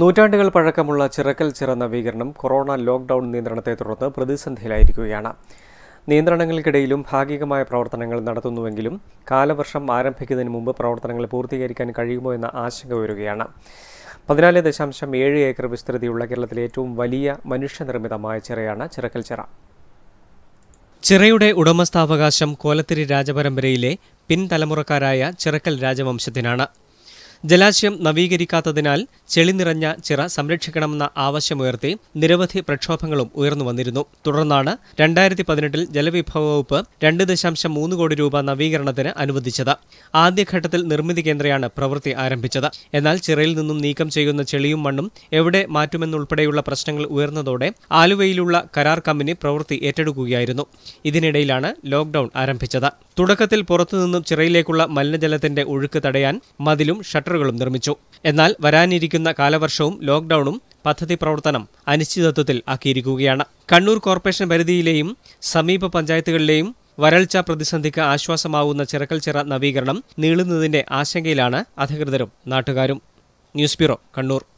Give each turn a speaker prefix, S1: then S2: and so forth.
S1: നൂറ്റാണ്ടുകൾ പഴക്കമുള്ള ചിറക്കൽ ചിറ നവീകരണം കൊറോണ ലോക്ക്ഡൌൺ നിയന്ത്രണത്തെ തുടർന്ന് പ്രതിസന്ധിയിലായിരിക്കുകയാണ് നിയന്ത്രണങ്ങൾക്കിടയിലും ഭാഗികമായ പ്രവർത്തനങ്ങൾ നടത്തുന്നുവെങ്കിലും കാലവർഷം ആരംഭിക്കുന്നതിന് മുമ്പ് പ്രവർത്തനങ്ങൾ പൂർത്തീകരിക്കാൻ കഴിയുമോ എന്ന ആശങ്ക ഉയരുകയാണ് പതിനാല് ദശാംശം ഏഴ് ഏക്കർ വിസ്തൃതിയുള്ള കേരളത്തിലെ ഏറ്റവും വലിയ മനുഷ്യനിർമ്മിതമായ ചിറയാണ് ചിറക്കൽ ചിറ ചിറയുടെ ഉടമസ്ഥാവകാശം കോലത്തിരി രാജപരമ്പരയിലെ പിൻതലമുറക്കാരായ ചിറക്കൽ രാജവംശത്തിനാണ് ജലാശയം നവീകരിക്കാത്തതിനാൽ ചെളി നിറഞ്ഞ ചിറ സംരക്ഷിക്കണമെന്ന ആവശ്യമുയർത്തി നിരവധി പ്രക്ഷോഭങ്ങളും ഉയർന്നു വന്നിരുന്നു തുടർന്നാണ് രണ്ടായിരത്തി പതിനെട്ടിൽ ജലവിഭവ വകുപ്പ് രണ്ട് ദശാംശം മൂന്ന് കോടി രൂപ നവീകരണത്തിന് അനുവദിച്ചത് ആദ്യഘട്ടത്തിൽ നിർമ്മിതി കേന്ദ്രയാണ് പ്രവൃത്തി ആരംഭിച്ചത് എന്നാൽ ചിറയിൽ നിന്നും നീക്കം ചെയ്യുന്ന ചെളിയും മണ്ണും എവിടെ മാറ്റുമെന്നുൾപ്പെടെയുള്ള പ്രശ്നങ്ങൾ ഉയർന്നതോടെ ആലുവയിലുള്ള കരാർ കമ്പനി പ്രവൃത്തി ഏറ്റെടുക്കുകയായിരുന്നു ഇതിനിടയിലാണ് ലോക്ഡൌൺ ആരംഭിച്ചത് തുടക്കത്തിൽ പുറത്തുനിന്നും ചിറയിലേക്കുള്ള മലിനജലത്തിന്റെ ഒഴുക്ക് തടയാൻ മതിലും ഷട്ടർ ഷെൽട്ടറുകളും നിർമ്മിച്ചു എന്നാൽ വരാനിരിക്കുന്ന കാലവർഷവും ലോക്ക്ഡൌണും പദ്ധതി പ്രവർത്തനം അനിശ്ചിതത്വത്തിൽ ആക്കിയിരിക്കുകയാണ് കണ്ണൂർ കോർപ്പറേഷൻ പരിധിയിലെയും സമീപ പഞ്ചായത്തുകളിലെയും വരൾച്ച പ്രതിസന്ധിക്ക് ആശ്വാസമാവുന്ന ചിറ നവീകരണം നീളുന്നതിന്റെ ആശങ്കയിലാണ് അധികൃതരും നാട്ടുകാരും ന്യൂസ് ബ്യൂറോ കണ്ണൂർ